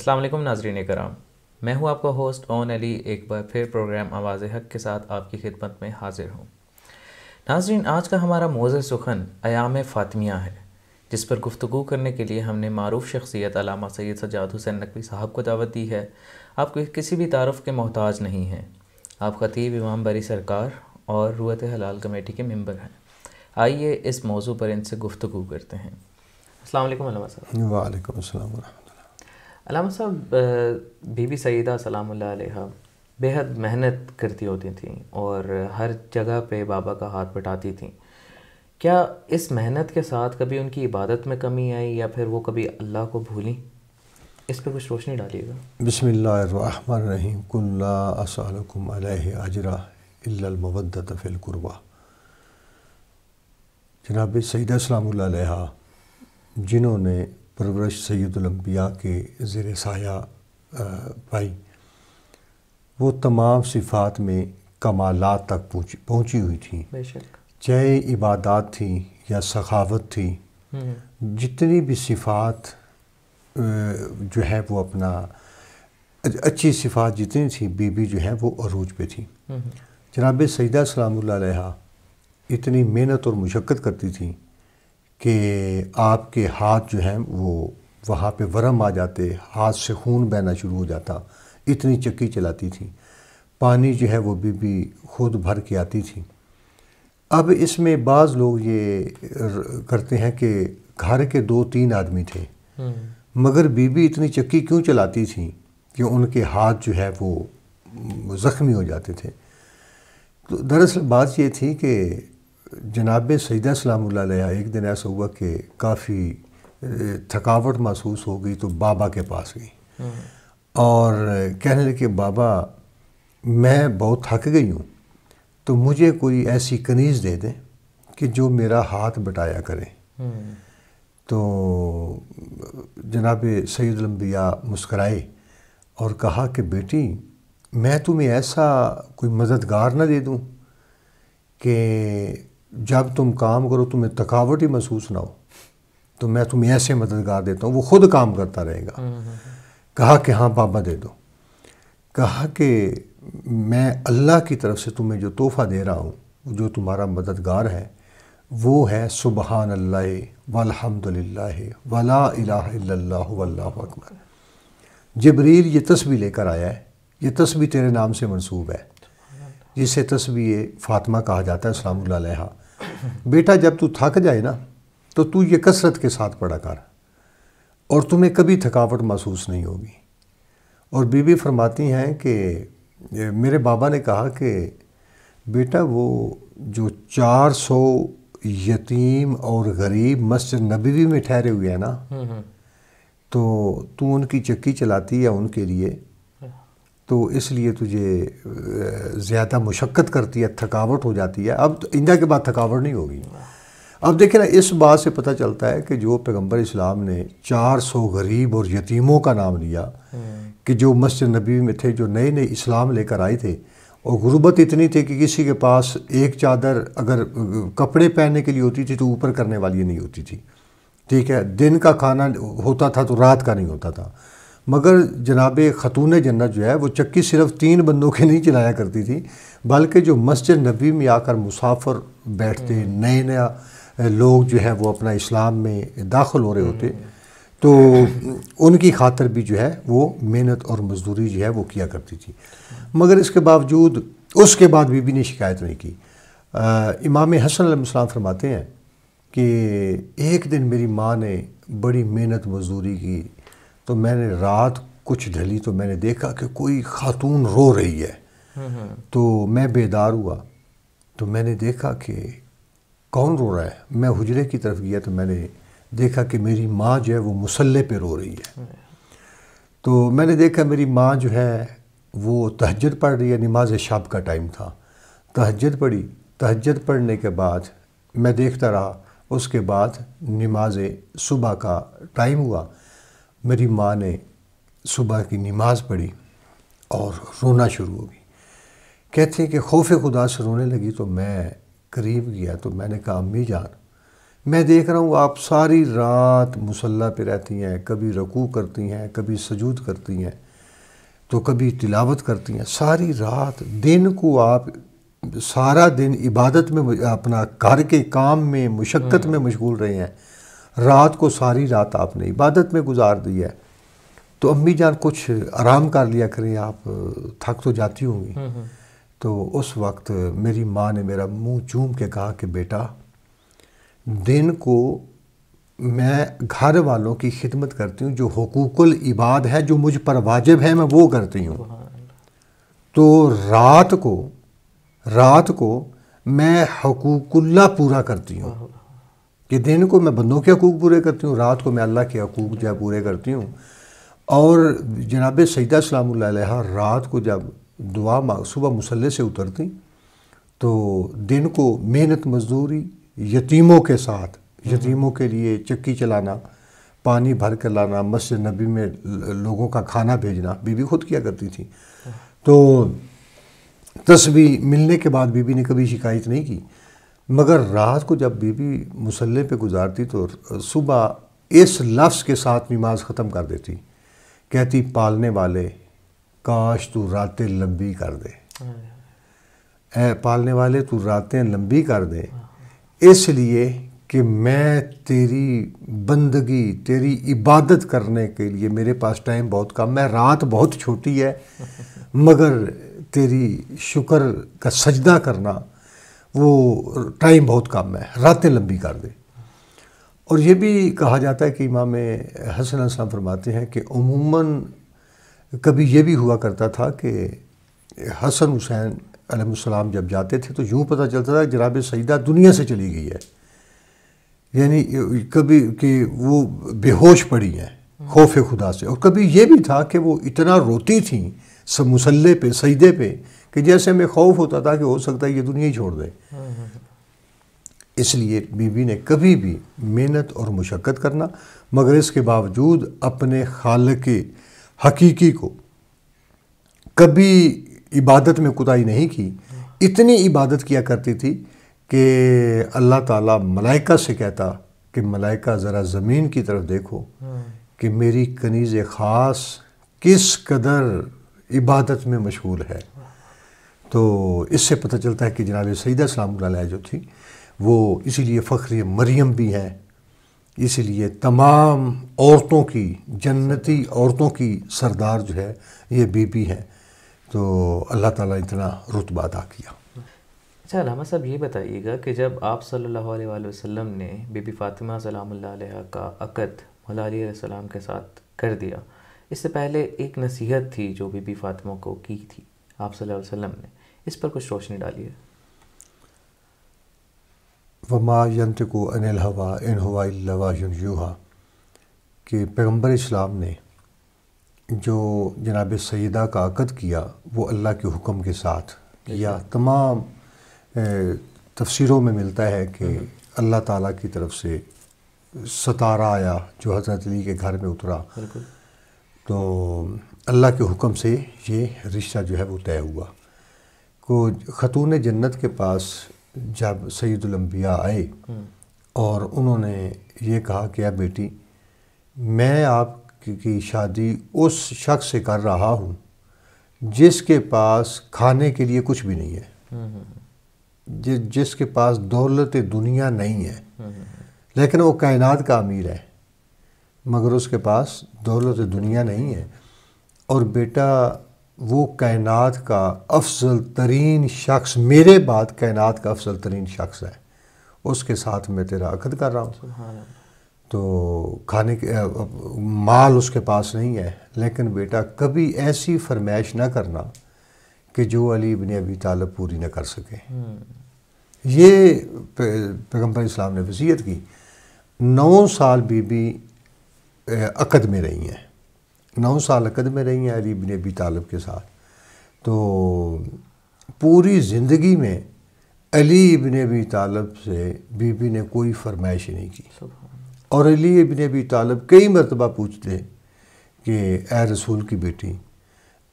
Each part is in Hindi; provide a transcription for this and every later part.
असलम नाजरीन कराम मैं हूं आपका होस्ट ओन अली एक बार फिर प्रोग्राम आवाज़ हक के साथ आपकी खिदमत में हाजिर हूं नाजरीन आज का हमारा मौज़ सुखन अयाम फ़ातमिया है जिस पर गुफ्तु करने के लिए हमने मरूफ शख्सियत अलामा सैद सजाद हुसैन नकवी साहब को दावत दी है आप किसी भी तारफ़ के मोहताज नहीं हैं आप ख़तीब इमाम बरी सरकार और रुअत हलाल कमेटी के मेम्बर हैं आइए इस मौजू पर इनसे गुफ्तु करते हैं असल वालेकुम अलामा साहब बीबी सईदा सलाम बेहद मेहनत करती होती थी और हर जगह पे बाबा का हाथ बटाती थी क्या इस मेहनत के साथ कभी उनकी इबादत में कमी आई या फिर वो कभी अल्लाह को भूलें इस पर कुछ रोशनी डालिएगा बसमिल्लाजरा जनाब सईद सलाम जिन्होंने परवरश सैदुलम्बिया के ज़र साया पाई वो तमाम सिफात में कमालत तक पहुँची पहुँची हुई थी चाहे इबादत थी या सखावत थी हम्म। जितनी भी सिफात जो है वो अपना अच्छी सिफात जितनी थी बीबी जो है वो अरूज पे थी हम्म। जनाब सईदा सलाम इतनी मेहनत और मशक्क़त करती थी कि आपके हाथ जो हैं वो वहाँ पे वरम आ जाते हाथ से खून बहना शुरू हो जाता इतनी चक्की चलाती थी पानी जो है वो बीबी खुद भर के आती थी अब इसमें बाज़ लोग ये करते हैं कि घर के दो तीन आदमी थे हम्म। मगर बीबी इतनी चक्की क्यों चलाती थी कि उनके हाथ जो है वो ज़ख्मी हो जाते थे तो दरअसल बात ये थी कि जनाब सईदा सलाम एक दिन ऐसा हुआ कि काफ़ी थकावट महसूस हो गई तो बाबा के पास गई हम्म। और कहने लगे कि बाबा मैं बहुत थक गई हूँ तो मुझे कोई ऐसी कनीज़ दे दें कि जो मेरा हाथ बटाया करे हम्म। तो जनाब लम्बिया मुस्कराए और कहा कि बेटी मैं तुम्हें ऐसा कोई मददगार ना दे दूँ कि जब तुम काम करो तुम्हें थकावट ही महसूस ना हो तो मैं तुम्हें ऐसे मददगार देता हूँ वो खुद काम करता रहेगा हम्म, हम्म, हम्म। कहा कि हाँ बाबा दे दो कहा कि मैं अल्लाह की तरफ से तुम्हें जो तोहफ़ा दे रहा हूँ जो तुम्हारा मददगार है वो है सुबहान अल्लाह वलहमदिल्ला वला अकबर जबरील ये तस्वी लेकर आया है ये तस्वी तेरे नाम से मंसूब है जिसे तस्वी फातमा कहा जाता है सलाम बेटा जब तू थक जाए ना तो तू ये कसरत के साथ पढ़ा कर और तुम्हें कभी थकावट महसूस नहीं होगी और बीबी फरमाती हैं कि मेरे बाबा ने कहा कि बेटा वो जो 400 यतीम और गरीब मस्जिद नबीवी में ठहरे हुए हैं ना हम्म, हम्म। तो तू उनकी चक्की चलाती है उनके लिए तो इसलिए तुझे ज़्यादा मुशक्क़त करती है थकावट हो जाती है अब तो इंदा के बाद थकावट नहीं होगी अब देखे ना इस बात से पता चलता है कि जो पैगम्बर इस्लाम ने 400 गरीब और यतीमों का नाम लिया हम्म। कि जो मस्जिद नबी में थे जो नए नए इस्लाम लेकर आए थे और गुरबत इतनी थी कि किसी के पास एक चादर अगर कपड़े पहनने के लिए होती थी तो ऊपर करने वाली नहीं होती थी ठीक है दिन का खाना होता था तो रात का नहीं होता था मगर जनाब ख़तून जन्नत जो है वो चक्की सिर्फ तीन बंदों के नहीं चलाया करती थी बल्कि जो मस्जिद नबी में आकर मुसाफर बैठते हम्म। नए नया लोग जो है वो अपना इस्लाम में दाखिल हो रहे होते हम्म। तो उनकी खातर भी जो है वो मेहनत और मजदूरी जो है वो किया करती थी मगर इसके बावजूद उसके बाद बीबी ने शिकायत नहीं की आ, इमाम हसन सलाम फरमाते हैं कि एक दिन मेरी माँ ने बड़ी मेहनत मजदूरी की तो मैंने रात कुछ ढली तो मैंने देखा कि कोई खातून रो रही है तो मैं बेदार हुआ तो मैंने देखा कि कौन रो रहा है मैं हुजरे की तरफ गया तो मैंने देखा कि मेरी माँ जो है वो मुसल्ले पे रो रही है तो मैंने देखा मेरी माँ जो है वो तहजद पढ़ रही है नमाज शब का टाइम था तहजद पढ़ी तहजद पढ़ने के बाद मैं देखता रहा उसके बाद नमाज सुबह का टाइम हुआ मेरी माँ ने सुबह की नमाज़ पढ़ी और रोना शुरू हो गई कहती कि खौफ खुदा से रोने लगी तो मैं करीब गया तो मैंने कहा अम्मी जान मैं देख रहा हूँ आप सारी रात मुसल्ला पे रहती हैं कभी रकू करती हैं कभी सजूद करती हैं तो कभी तिलावत करती हैं सारी रात दिन को आप सारा दिन इबादत में अपना घर के काम में मुशक्क़त हम्म। में मशगूल रहे हैं रात को सारी रात आपने इबादत में गुजार दी है तो अम्मी जान कुछ आराम कर लिया करें आप थक तो जाती होंगी हम्म, हम्म। तो उस वक्त मेरी माँ ने मेरा मुंह चूम के कहा कि बेटा दिन को मैं घर वालों की खिदमत करती हूँ जो हकूकुल इबाद है जो मुझ पर वाजिब है मैं वो करती हूँ तो रात को रात को मैं हकूकुल्ला पूरा करती हूँ कि दिन को मैं बंदों के हकूक़ पूरे करती हूँ रात को मैं अल्लाह के हकूक़ जो पूरे करती हूँ और जनाब सईदा सलाम रात को जब दुआ मांग सुबह मुसल्ले से उतरती तो दिन को मेहनत मजदूरी यतीमों के साथ यतीमों के लिए चक्की चलाना पानी भर कर लाना मस्जिद नबी में लोगों का खाना भेजना बीबी खुद किया करती थी तो तस्वीर मिलने के बाद बीबी ने कभी शिकायत नहीं की मगर रात को जब बीबी मुसल्ले पे गुजारती तो सुबह इस लफ्ज़ के साथ नमाज ख़त्म कर देती कहती पालने वाले काश तू रातें लंबी कर दे ए हाँ। पालने वाले तू रातें लंबी कर दे हाँ। इसलिए कि मैं तेरी बंदगी तेरी इबादत करने के लिए मेरे पास टाइम बहुत कम है रात बहुत छोटी है मगर तेरी शुक्र का सजदा करना वो टाइम बहुत कम है रातें लंबी कर दें और ये भी कहा जाता है कि इमाम हसन असलम फरमाते हैं कि उमूमन कभी ये भी हुआ करता था कि हसन हुसैन अलमसलम जब जाते थे तो यूँ पता चलता था कि जनाब सईदा दुनिया से चली गई है यानी कभी कि वो बेहोश पड़ी हैं खौफ खुदा से और कभी ये भी था कि वो इतना रोती थी मुसल्ले पे सईदे पे कि जैसे हमें खौफ होता था कि हो सकता है ये दुनिया ही छोड़ दे इसलिए बीबी ने कभी भी मेहनत और मुशक्क़त करना मगर इसके बावजूद अपने खाल के हकीकी को कभी इबादत में कुताई नहीं की इतनी इबादत किया करती थी कि अल्लाह ताला मलाइका से कहता कि मलाइका ज़रा ज़मीन की तरफ देखो कि मेरी कनीज़ ख़ास किस कदर इबादत में मशहूल है तो इससे पता चलता है कि जनाब सईदा सलाम जो थी वो इसीलिए फ़ख्र मरियम भी हैं इसीलिए तमाम औरतों की जन्नती औरतों की सरदार जो है ये बीबी हैं तो अल्लाह ताला इतना रुतबा अदा किया अच्छा लामा साहब ये बताइएगा कि जब आप सल्लल्लाहु अलैहि वसल्लम ने बीबी फ़ातिमा सलाम का अकद मौलाम के साथ कर दिया इससे पहले एक नसीहत थी जो बीबी फ़ातिमा को की थी आप सल्लल्लाहु अलैहि वसल्लम ने इस पर कुछ रोशनी डालिए वमा यंतको अनिल हवा इन हवा यूहा कि पैगम्बर इस्लाम ने जो जनाब सदा का अकद किया वो अल्लाह के हुक्म के साथ या अच्छा। तमाम तफसरों में मिलता है कि हम्म। अल्लाह ताला की तरफ से सतारा आया जो हज़रत अली के घर में उतरा तो अल्लाह के हुक्म से ये रिश्ता जो है वो तय हुआ तो ख़तून जन्नत के पास जब सैदुलम्बिया आए हम्म। और उन्होंने ये कहा कि या बेटी मैं आपकी शादी उस शख्स से कर रहा हूँ जिसके पास खाने के लिए कुछ भी नहीं है हम्म, हम्म, जि, जिसके पास दौलत दुनिया नहीं है लेकिन वो कायनात का अमीर है मगर उसके पास दौलत दुनिया नहीं है और बेटा वो कायनात का अफजल तरीन शख्स मेरे बाद कायनात का अफजल तरीन शख्स है उसके साथ मैं तेरा अकद कर रहा हूँ तो खाने के माल उसके पास नहीं है लेकिन बेटा कभी ऐसी फरमाइश ना करना कि जो अली इबन अबी तालब पूरी ना कर सके हम्म। ये पैगम्बर इस्लाम ने वसीयत की नौ साल बीबी अकद में रही हैं नौ साल अकद में रही हैं अली बिन अबी तालब के साथ तो पूरी ज़िंदगी में अली बिन अबी तालब से बीबी ने कोई फरमाइश नहीं की और अली बिन अबी तालब कई मरतबा पूछते कि ए रसूल की बेटी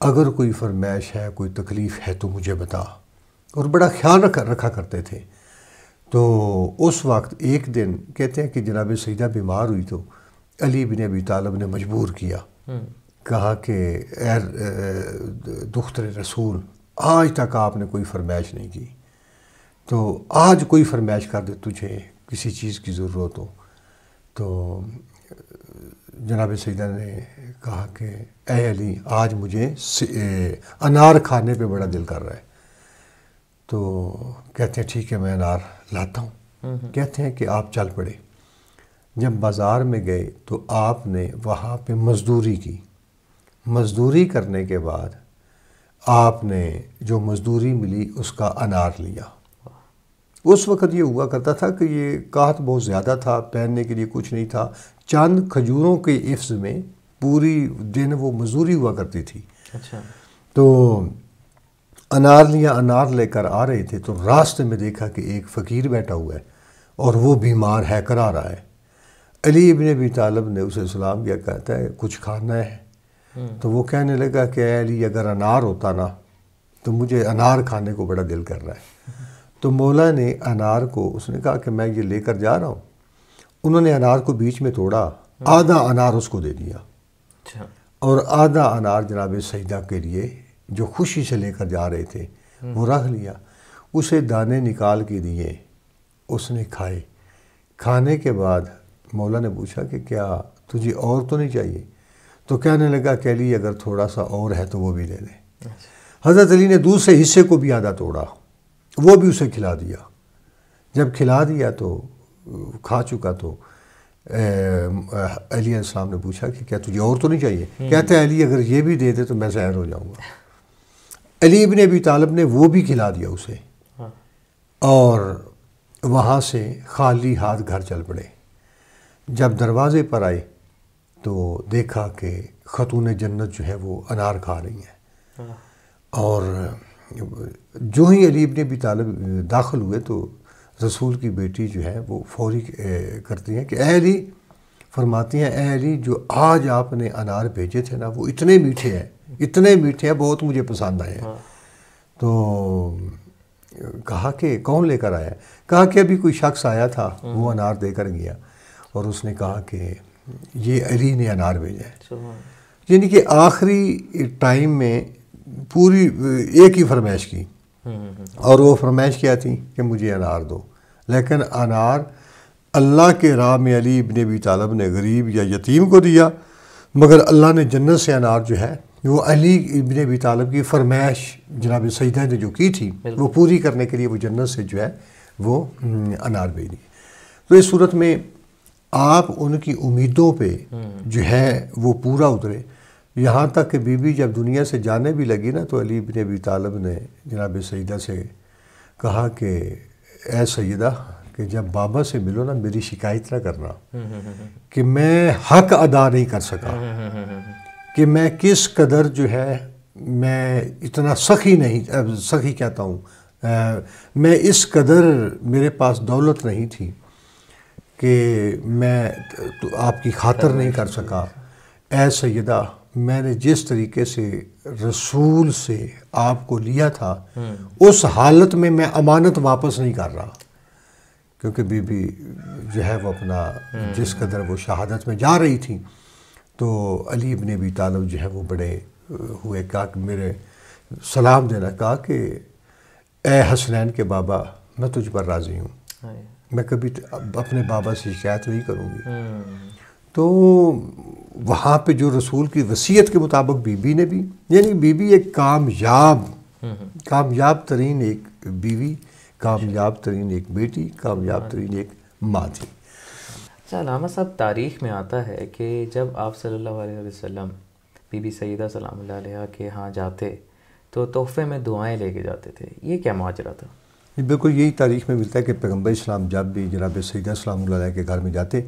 अगर कोई फरमाइश है कोई तकलीफ़ है तो मुझे बता और बड़ा ख्याल रख रखा करते थे तो उस वक्त एक दिन कहते हैं कि जनाब सईदा बीमार हुई तो अली बिन अबी तालब ने मजबूर किया कहा कि दुख्तर रसूल आज तक आपने कोई फरमाइश नहीं की तो आज कोई फरमाइश कर दे तुझे किसी चीज़ की ज़रूरत हो तो जनाब सैदा ने कहा कि ए अली आज मुझे अनार खाने पे बड़ा दिल कर रहा है तो कहते हैं ठीक है मैं अनार लाता हूँ हम्म, हम्म। कहते हैं कि आप चल पड़े जब बाज़ार में गए तो आपने वहाँ पे मज़दूरी की मज़दूरी करने के बाद आपने जो मज़दूरी मिली उसका अनार लिया उस वक़्त ये हुआ करता था कि ये काहत बहुत ज़्यादा था पहनने के लिए कुछ नहीं था चंद खजूरों के इफ्स में पूरी दिन वो मजदूरी हुआ करती थी अच्छा तो अनार लिया अनार लेकर आ रहे थे तो रास्ते में देखा कि एक फ़कीर बैठा हुआ है और वो बीमार है करा रहा है अली इबन अबी तालब ने उसे सलाम किया कहता है कुछ खाना है हम्म। तो वो कहने लगा कि अली अगर अनार होता ना तो मुझे अनार खाने को बड़ा दिल कर रहा है तो मौला ने अनार को उसने कहा कि मैं ये लेकर जा रहा हूँ उन्होंने अनार को बीच में तोड़ा हम्म। आधा अनार उसको दे दिया अच्छा। और आधा अनार जनाब सजदा के लिए जो खुशी से लेकर जा रहे थे हम्म। वो रख लिया उसे दाने निकाल के दिए उसने खाए खाने के बाद मौला ने पूछा कि क्या तुझे और तो नहीं चाहिए तो कहने लगा कह ली अगर थोड़ा सा और है तो वो भी ले ले अच्छा। हज़रत अली ने दूसरे हिस्से को भी आधा तोड़ा वो भी उसे खिला दिया जब खिला दिया तो खा चुका तो अली ने पूछा कि क्या तुझे और तो नहीं चाहिए हम्म। कहते हैं अली अगर ये भी दे दे तो मैं जहर हो जाऊँगा अली इबन अभी तालब ने वो भी खिला दिया उसे हाँ। और वहाँ से खाली हाथ घर चल पड़े जब दरवाज़े पर आए तो देखा कि ख़तून जन्नत जो है वो अनार खा रही हैं हाँ। और जो ही अलीब ने भी तालब दाखिल हुए तो रसूल की बेटी जो है वो फौरी करती हैं कि अली फरमाती हैं अली जो आज आपने अनार भेजे थे ना वो इतने मीठे हैं इतने मीठे हैं बहुत मुझे पसंद आए हैं हाँ। तो कहा कि कौन लेकर आया कहा कि अभी कोई शख्स आया था हाँ। वो अनार देकर गया और उसने कहा कि ये अली ने अनार भेजा है यानी कि आखिरी टाइम में पूरी एक ही फरमाइश की हम्म, हम्म, हम्म। और वो फरमाइश क्या थी कि मुझे अनार दो लेकिन अनार अल्लाह के राह में अली इबन अबी तालब ने गरीब या यतीम को दिया मगर अल्लाह ने जन्नत से अनार जो है वो अली इबन अबी तालब की फरमाइश जनाब सईदा ने जो की थी वो पूरी करने के लिए वो जन्नत से जो है वो अनार भेजी तो इस सूरत में आप उनकी उम्मीदों पे हम्म। जो है वो पूरा उतरे यहाँ तक कि बीबी जब दुनिया से जाने भी लगी ना तो अली बिन अबी तालब ने जनाब सैदा से कहा कि ए सैदा कि जब बाबा से मिलो ना मेरी शिकायत ना करना हम्म। कि मैं हक अदा नहीं कर सका हम्म। कि मैं किस कदर जो है मैं इतना सखी नहीं सखी कहता हूँ मैं इस कदर मेरे पास दौलत नहीं थी कि मैं तो आपकी खातर नहीं कर सका ए सैदा मैंने जिस तरीके से रसूल से आपको लिया था हम्म। उस हालत में मैं अमानत वापस नहीं कर रहा क्योंकि बीबी जो है वो अपना हम्म। जिस कदर वो शहादत में जा रही थी तो अली ने भी तालब जो है वो बड़े हुए कहा कि मेरे सलाम देना कहा कि ए हसनैन के बाबा मैं तुझ पर राज़ी हूँ हाँ मैं कभी अपने बाबा से शिकायत नहीं करूँगी हम्म। तो वहाँ पे जो रसूल की वसीयत के मुताबिक बीबी ने भी यानी बीबी एक कामयाब हम्म। कामयाब तरीन एक बीवी कामयाब अच्छा। तरीन एक बेटी कामयाब हाँ। तरीन एक माँ थी अच्छा लामा साहब तारीख़ में आता है कि जब आप सल्लल्लाहु अलैहि वसल्लम बीबी सईदा सलाम के यहाँ जाते तो तोहफे में दुआएं लेके जाते थे ये क्या माजरा था बिल्कुल यही तारीख में मिलता है कि पैगम्बर इस्लाम जब भी जनाब सईदा सलाम के घर में जाते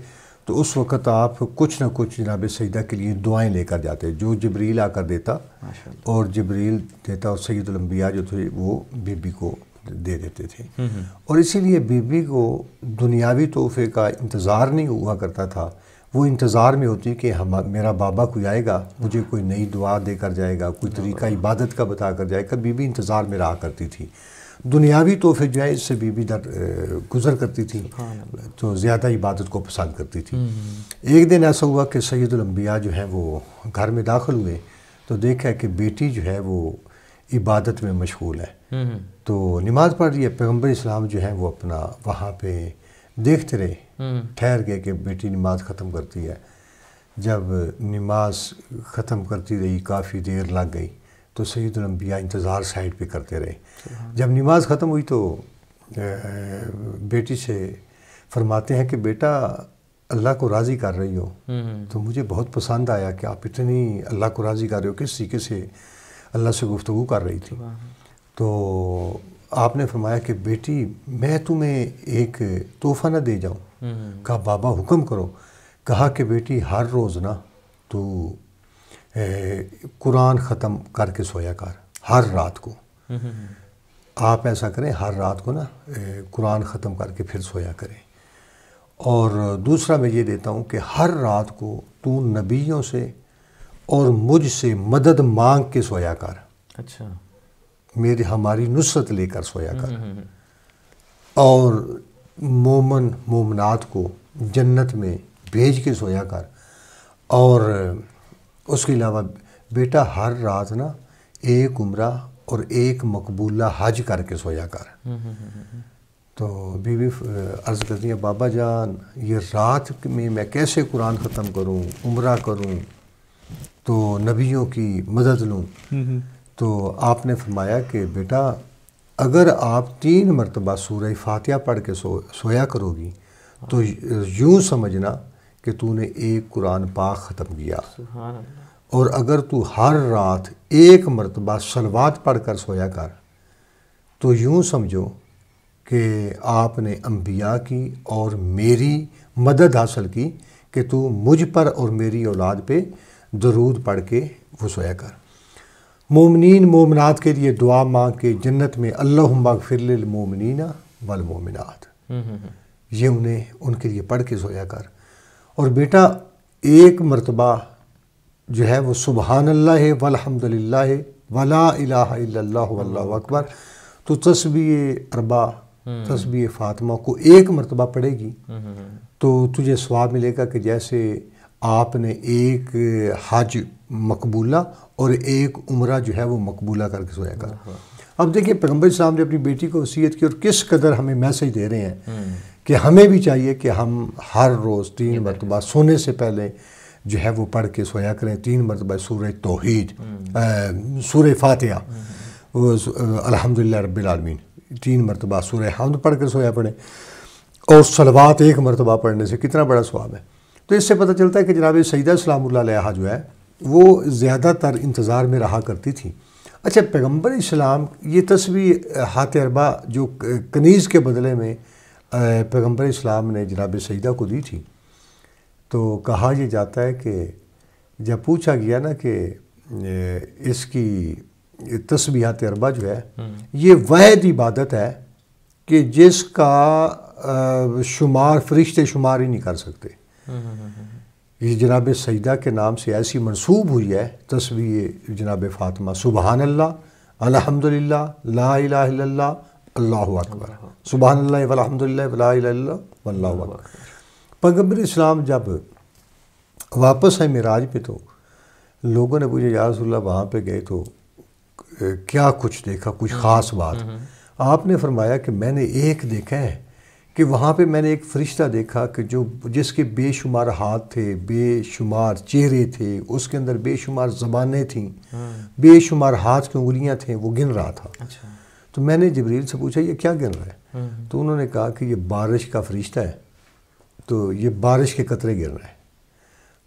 तो उस वक़्त आप कुछ ना कुछ जनाब सईदा के लिए दुआएं लेकर जाते जो जबरील आकर देता और जबरील देता और सैदुलम्बिया जो थे वो बीबी को दे देते थे हम्म, हम्म। और इसीलिए बीबी को दुनियावी तोहफे का इंतज़ार नहीं हुआ करता था वो इंतज़ार में होती कि हम मेरा बाबा कोई आएगा मुझे कोई नई दुआ देकर जाएगा कोई तरीका इबादत का बता कर जाएगा बीबी इंतज़ार में रहा करती थी दुनियावी तोहफे जो है इससे बीबी दर गुजर करती थी तो ज़्यादा इबादत को पसंद करती थी हम्म। एक दिन ऐसा हुआ कि सैदुलम्बिया जो है वो घर में दाखिल हुए तो देखा कि बेटी जो है वो इबादत में मशगूल है हम्म। तो नमाज पढ़ रही है पैगम्बर इस्लाम जो है वो अपना वहाँ पे देखते रहे हम्म। ठहर गए कि बेटी नमाज ख़त्म करती है जब नमाज ख़त्म करती रही काफ़ी देर लग गई तो सैद अम्बिया तो इंतज़ार साइड पे करते रहे जब नमाज ख़त्म हुई तो बेटी से फरमाते हैं कि बेटा अल्लाह को राज़ी कर रही हो हम्म। तो मुझे बहुत पसंद आया कि आप इतनी अल्लाह को राज़ी कर रहे हो किस तरीके से अल्लाह से गुफ्तु कर रही थी तो आपने फरमाया कि बेटी मैं तुम्हें एक तोहफ़ा ना दे जाऊँ हम्म। कहा बाबा हुक्म करो कहा कि बेटी हर रोज़ ना तो कुरान ख़त्म करके सोया कर हर रात को आप ऐसा करें हर रात को ना कुरान ख़त्म करके फिर सोया करें और दूसरा मैं ये देता हूँ कि हर रात को तू नबियों से और मुझसे मदद मांग के सोया कर अच्छा मेरे हमारी नुसरत लेकर सोया कर हम्म, हम्म, हम्म। और मोमन मोमनात को जन्नत में भेज के सोया कर और उसके अलावा बेटा हर रात ना एक उम्र और एक मकबूला हज करके सोया कर तो बीवी अर्ज़ करती है बाबा जान ये रात में मैं कैसे कुरान ख़त्म करूँ उम्र करूँ तो नबियों की मदद लूँ तो आपने फरमाया कि बेटा अगर आप तीन मरतबा सूर फातिया पढ़ के सो सोया करोगी तो यूँ समझना कि तूने एक कुरान पाक ख़त्म किया और अगर तू हर रात एक मरतबा सलवात पढ़ कर सोया कर तो यूँ समझो कि आपने अम्बिया की और मेरी मदद हासिल की कि तू मुझ पर और मेरी औलाद पे दरूद पढ़ के वो सोया कर मोमिन मोमनात के लिए दुआ मांग के जन्नत में अल्लाह फिर मोमिन वलमोमिनत हम्म, हम्म, हम्म। ये उन्हें उनके लिए पढ़ के सोया कर और बेटा एक मरतबा जो है वो सुबहानल्ला है वलहमदिल्ला है वला अल्लाह अकबर तो तस्बी अरबा हम्म। तस्बी फ़ातिमा को एक मरतबा पड़ेगी हम्म, हम्म, तो तुझे स्वाब मिलेगा कि जैसे आपने एक हज मकबूला और एक उम्र जो है वो मकबूला करके सोया कर अब देखिए पैगम्बर साहब ने अपनी बेटी को वसीयत की और किस कदर हमें मैसेज दे रहे हैं हम्म। कि हमें भी चाहिए कि हम हर रोज़ तीन मरतबा सोने से पहले जो है वो पढ़ के सोया करें तीन मरतबा सूर तोहद सूर हम्म। फातह हम्म। अलहमदिल्ला रबालमीन तीन मरतबा सूर हमद तो पढ़ कर सोया पढ़ें और सलवात एक मरतबा पढ़ने से कितना बड़ा स्वाब है तो इससे पता चलता है कि जनाब सईदा सलाम जो है वो ज़्यादातर इंतज़ार में रहा करती थी अच्छा पैगंबर इस्लाम ये तस्वीर हाथ अरबा जो कनीज़ के बदले में पैगंबर इस्लाम ने जनाब सईदा को दी थी तो कहा यह जाता है कि जब पूछा गया ना कि इसकी हाथ अरबा जो है हम्म। ये वहद इबादत है कि जिसका शुमार फरिश्ते शुमार ही नहीं कर सकते हम्म, हम्म, ये जनाब सजदा के नाम से ऐसी मनसूब हुई है तस्वीर जनाब फ़ातिमा सुबहान अल्लाह अलहमदिल्ला ला अल्लाह अकबर सुबहान अलहमदिल्ला इस्लाम जब वापस आए मराज पे तो लोगों ने पूछा या वहाँ पे गए तो क्या कुछ देखा कुछ हम्म। ख़ास बात हम्म। आपने फरमाया कि मैंने एक देखा है कि वहाँ पे मैंने एक फरिश्ता देखा कि जो जिसके बेशुमार हाथ थे बेशुमार चेहरे थे उसके अंदर बेशुमार ज़बानें थीं हाँ। बेशुमार हाथ की उंगलियाँ थीं वो गिन रहा था अच्छा। तो मैंने जबरील से पूछा ये क्या गिन रहा है हाँ। तो उन्होंने कहा कि ये बारिश का फरिश्ता है तो ये बारिश के कतरे गिन रहे हैं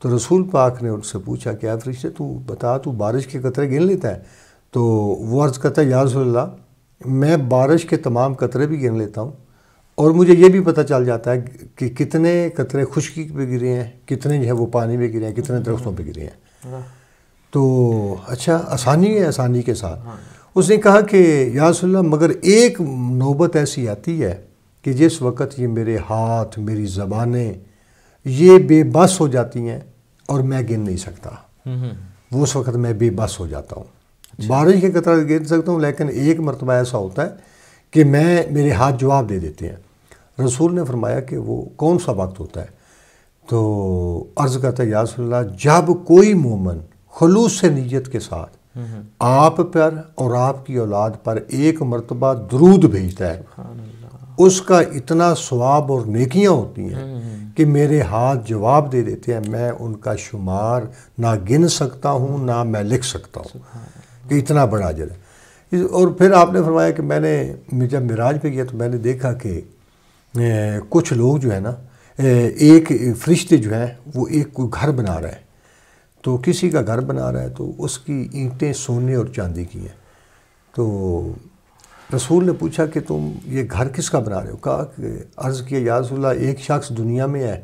तो रसूल पाक ने उनसे पूछा क्या फरिश्ते तू बता तू बारिश के कतरे गिन लेता है तो वो अर्ज़ करता है यार मैं बारिश के तमाम कतरे भी गिन लेता हूँ और मुझे ये भी पता चल जाता है कि कितने कतरे खुशकी पे गिरे हैं कितने जो है वो पानी पे गिरे हैं कितने दरख्तों पे गिरे हैं तो अच्छा आसानी है आसानी के साथ हाँ। उसने कहा कि यासल्ला मगर एक नौबत ऐसी आती है कि जिस वक़्त ये मेरे हाथ मेरी ज़बानें ये बेबस हो जाती हैं और मैं गिन नहीं सकता हम्म, हम्म। वो उस वक़्त मैं बेबस हो जाता हूँ अच्छा। बारिश के कतरा गिन सकता हूँ लेकिन एक मरतबा ऐसा होता है कि मैं मेरे हाथ जवाब दे देते हैं रसूल ने फरमाया कि वो कौन सा वक्त होता है तो अर्ज़ करता है यासल्ला जब कोई मोमन खलूस से नीयत के साथ आप पर और आपकी औलाद पर एक मरतबा दरूद भेजता है उसका इतना स्वाब और नेकियां होती हैं कि मेरे हाथ जवाब दे देते हैं मैं उनका शुमार ना गिन सकता हूँ ना मैं लिख सकता हूँ कि इतना बड़ा अजर है और फिर आपने फरमाया कि मैंने जब मिराज पे गया तो मैंने देखा कि कुछ लोग जो है ना एक फरिश्ते जो हैं वो एक कोई घर बना रहा है तो किसी का घर बना रहा है तो उसकी ईंटें सोने और चांदी की हैं तो रसूल ने पूछा कि तुम ये घर किसका बना रहे हो कहा अर्ज़ किया यासूल एक शख्स दुनिया में है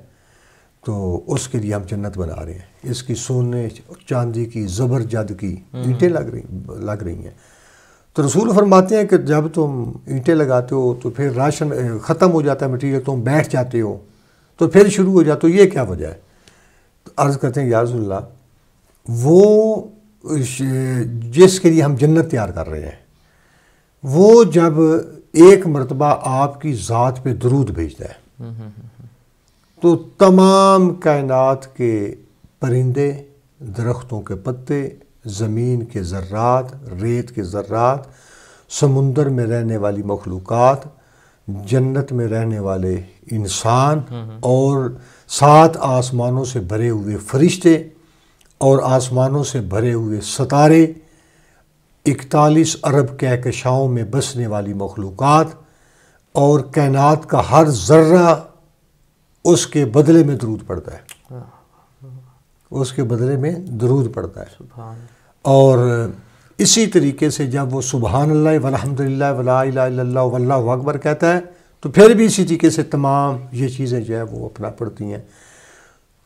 तो उसके लिए हम जन्नत बना रहे हैं इसकी सोने चांदी की ज़बरजद की हम्म, ईंटें हम्म। लग रही लग रही हैं तो रसूल फरमाते हैं कि जब तुम ईंटें लगाते हो तो फिर राशन ख़त्म हो जाता है मटीरियल तुम बैठ जाते हो तो फिर शुरू हो जाते हो तो ये क्या वजह है तो अर्ज़ करते हैं याजुल्ला वो जिसके लिए हम जन्नत तैयार कर रहे हैं वो जब एक मरतबा आपकी ज़ात पे दरूद भेजता है तो तमाम कायनात के परिंदे दरख्तों के पत्ते ज़मीन के ज़र्रात रेत के ज़र्रात समुंदर में रहने वाली मखलूक़ात जन्नत में रहने वाले इंसान हम्म, हम्म। और सात आसमानों से भरे हुए फरिश्ते और आसमानों से भरे हुए सतारे इकतालीस अरब कहकशाओं में बसने वाली मखलूक और कायनात का हर जर्रा उसके बदले में दरूद पड़ता है उसके बदले में दरूद पड़ता है और इसी तरीके से जब वो सुबहान अल्लाह वलहमदिल्ला वल्ला अकबर कहता है तो फिर भी इसी तरीके से तमाम ये चीज़ें जो है वो अपना पड़ती हैं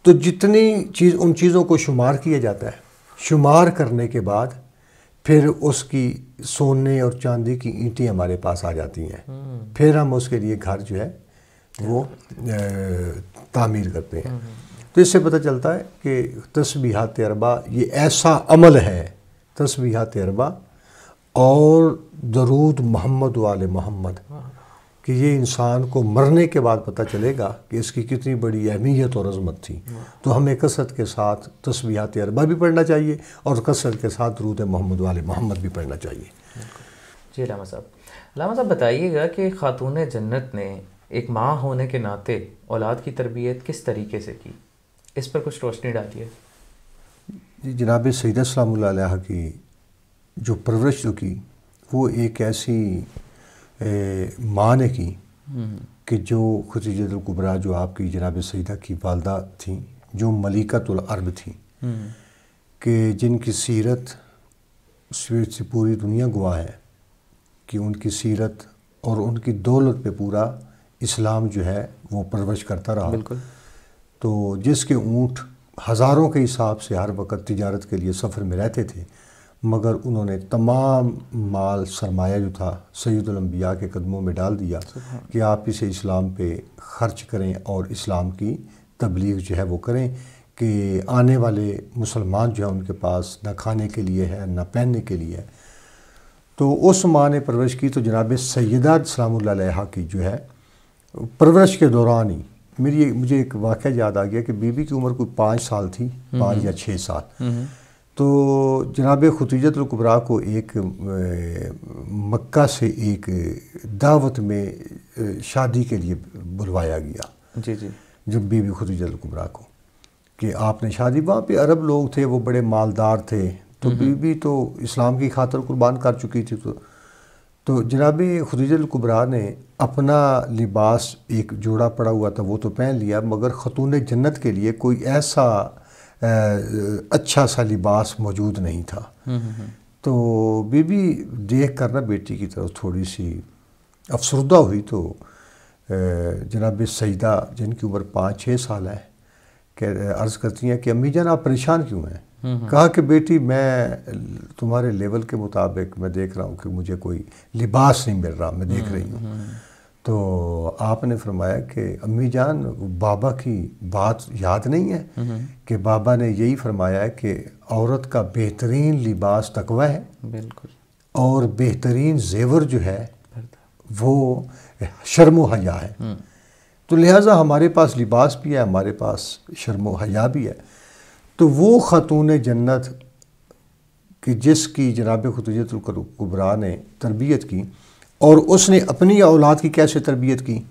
तो जितनी चीज़ उन चीज़ों को शुमार किया जाता है शुमार करने के बाद फिर उसकी सोने और चांदी की ईंटें हमारे पास आ जाती हैं हम्म। फिर हम उसके लिए घर जो है वो तामीर करते हैं हम्म। तो इससे पता चलता है कि तस्बीहा अरबा ये ऐसा अमल है तस्बीहा अरबा और दरूद मोहम्मद वाल मोहम्मद कि ये इंसान को मरने के बाद पता चलेगा कि इसकी कितनी बड़ी अहमियत और अजमत थी तो हमें कसरत के साथ तस्बीहात अरबा भी पढ़ना चाहिए और कसरत के साथ रूद मोहम्मद वाले मोहम्मद भी पढ़ना चाहिए जी लामा साहब लामा साहब बताइएगा कि ख़ातून जन्नत ने एक माँ होने के नाते औलाद की तरबियत किस तरीके से की इस पर कुछ रोशनी डालिए जी जनाब सैद सलाम की जो परवरिश जो की वो एक ऐसी ए, माँ ने की हम्म। कि जो खुदरतुल्कुबरा जो आपकी जनाब सईदा की वालदा थी जो मलिकतुलरब थी हम्म। कि जिनकी सीरत से पूरी दुनिया गवाह है कि उनकी सीरत और उनकी दौलत पे पूरा इस्लाम जो है वो परवरिश करता रहा बिल्कुल तो जिसके ऊँट हज़ारों के हिसाब से हर वक्त तजारत के लिए सफ़र में रहते थे मगर उन्होंने तमाम माल सरमाया जो था सैदुलम्बिया के कदमों में डाल दिया कि आप इसे इस्लाम पे ख़र्च करें और इस्लाम की तबलीग जो है वो करें कि आने वाले मुसलमान जो है उनके पास न खाने के लिए है न पहनने के लिए है तो उस माँ ने परवरिश की तो जनाब सैदा सलाम की जो है परवरिश के दौरान ही मेरी ये मुझे एक वाक़ याद आ गया कि बीबी की उम्र कोई पाँच साल थी हम्म, पाँच हम्म। या छः साल हम्म, तो जनाब खतीजतुल्कुबरा को एक मक्का से एक दावत में शादी के लिए बुलवाया गया जी जी जब बीबी खतीजतुल्कुबरा को कि आपने शादी वहाँ पे अरब लोग थे वो बड़े मालदार थे तो बीबी तो इस्लाम की खातर कुर्बान कर चुकी थी तो तो जनाब खदीजलकुबरा ने अपना लिबास एक जोड़ा पड़ा हुआ था वो तो पहन लिया मगर ख़तून जन्नत के लिए कोई ऐसा आ, अच्छा सा लिबास मौजूद नहीं था हम्म, हम्म, हम्म। तो बीबी देख कर ना बेटी की तरफ थोड़ी सी अफसरदा हुई तो जनाब सईदा जिनकी उम्र पाँच छः साल है कह अर्ज़ करती हैं कि अम्मी जान आप परेशान क्यों हैं कहा कि बेटी मैं तुम्हारे लेवल के मुताबिक मैं देख रहा हूँ कि मुझे कोई लिबास नहीं मिल रहा मैं देख रही हूँ तो आपने फरमाया कि अम्मी जान बाबा की बात याद नहीं है कि बाबा ने यही फरमाया कि औरत का बेहतरीन लिबास तकवा है बिल्कुल और बेहतरीन जेवर जो है वो शर्म हया है हम्म। तो लिहाजा हमारे पास लिबास भी है हमारे पास शर्म हया भी है तो वो ख़ातून जन्नत कि जिसकी जनाब खुतजतुल्कुबरा ने तरबियत की और उसने अपनी औलाद की कैसे तरबियत की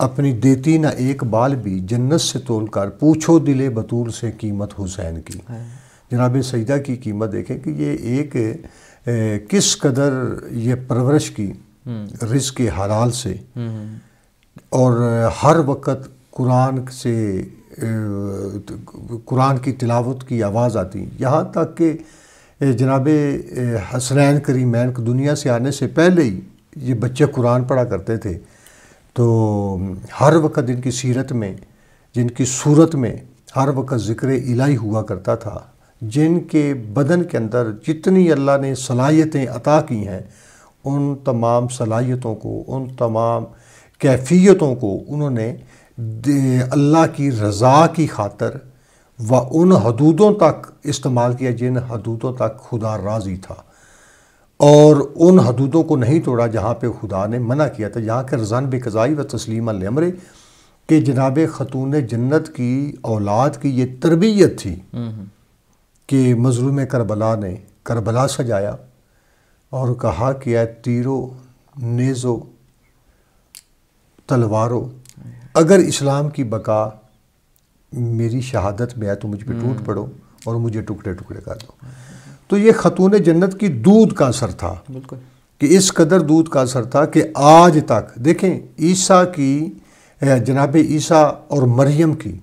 अपनी देती ना एक बाल भी जन्नत से तोल कर पूछो दिले बतूल से कीमत हुसैन की हाँ। जनाब सईदा की कीमत देखें कि ये एक ए, किस कदर ये परवरश की हम्म। रिज के हलाल से हम्म। और हर वक्त कुरान से कुरान की तिलावत की आवाज़ आती यहाँ तक कि जनाब हसनैन करीमैन को दुनिया से आने से पहले ही ये बच्चे कुरान पढ़ा करते थे तो हर वक्त इनकी सीरत में जिनकी सूरत में हर वक्त ज़िक्र इलाही हुआ करता था जिनके बदन के अंदर जितनी अल्लाह ने सलाहियतें अता की हैं उन तमाम सलाहियतों को उन तमाम कैफियतों को उन्होंने अल्लाह की रज़ा की खातर व उन हदूदों तक इस्तेमाल किया जिन हदूदों तक खुदा राज़ी था और उन हदूदों को नहीं तोड़ा जहाँ पर खुदा ने मना किया था यहाँ के रजान बेकज़ाई व तस्लीम अलमरे के जनाब ख़तून जन्नत की औलाद की ये तरबियत थी हम्म, हम्म। कि मजलूम करबला ने करबला सजाया और कहा कि ए तीरों नेज़ो तलवारों अगर इस्लाम की बका मेरी शहादत में है तो मुझ पर टूट हम्म। पड़ो और मुझे टुकड़े टुकड़े कर दो तो ये खतून जन्नत की दूध का असर था कि इस कदर दूध का असर था कि आज तक देखें ईसा की जनाब ईसा और मरियम की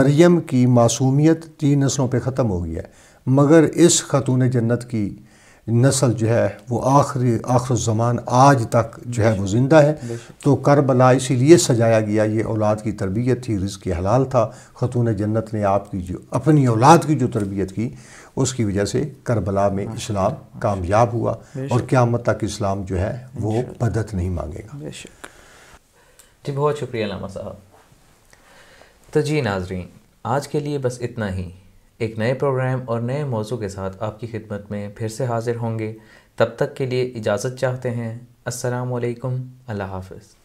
मरियम की मासूमियत तीन नस्लों पे ख़त्म हो गया है मगर इस खतून जन्नत की नस्ल जो है वो आखिरी आखिर ज़मान आज तक जो है वो ज़िंदा है तो करबला इसीलिए सजाया गया ये औलाद की तरबियत थी रिज़ के हलाल था ख़तून जन्नत ने आपकी जो अपनी औलाद की जो तरबियत की उसकी वजह से करबला में इस्लाम कामयाब हुआ और क़्यामत तक इस्लाम जो है वो मदद नहीं मांगेगा जी बहुत शुक्रिया लामा साहब तो जी नाजरीन आज के लिए बस इतना ही एक नए प्रोग्राम और नए मौजू के साथ आपकी खिदमत में फिर से हाजिर होंगे तब तक के लिए इजाज़त चाहते हैं असलकम अल्लाह हाफ़